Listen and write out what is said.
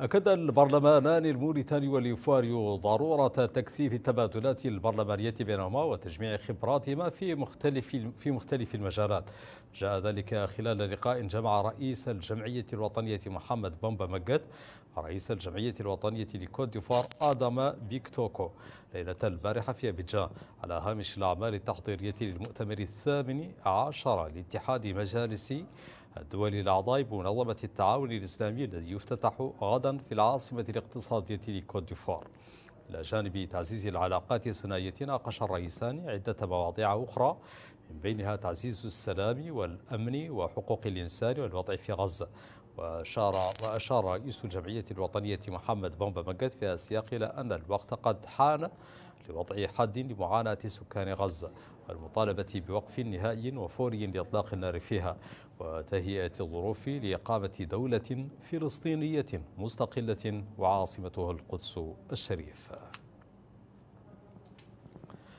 أكد البرلمانان الموريتاني واليوفاريو ضرورة تكثيف التبادلات البرلمانية بينهما وتجميع خبراتهما في مختلف في مختلف المجالات. جاء ذلك خلال لقاء جمع رئيس الجمعية الوطنية محمد بومبا مجد رئيس الجمعية الوطنية لكوت ديفوار آدم بيكتوكو ليلة البارحة في أبيجان على هامش الأعمال التحضيرية للمؤتمر الثامن عشر لاتحاد مجالس الدول الأعضاء بمنظمة التعاون الإسلامي الذي يفتتح غدا في العاصمة الاقتصادية لكوت ديفوار إلى جانب تعزيز العلاقات الثنائية ناقش الرئيسان عدة مواضيع أخرى من بينها تعزيز السلام والأمن وحقوق الإنسان والوضع في غزة وأشار, وأشار رئيس الجمعية الوطنية محمد بومبا مجد في السياق إلى أن الوقت قد حان لوضع حد لمعاناة سكان غزة والمطالبة بوقف نهائي وفوري لإطلاق النار فيها وتهيئة الظروف لإقامة دولة فلسطينية مستقلة وعاصمتها القدس الشريف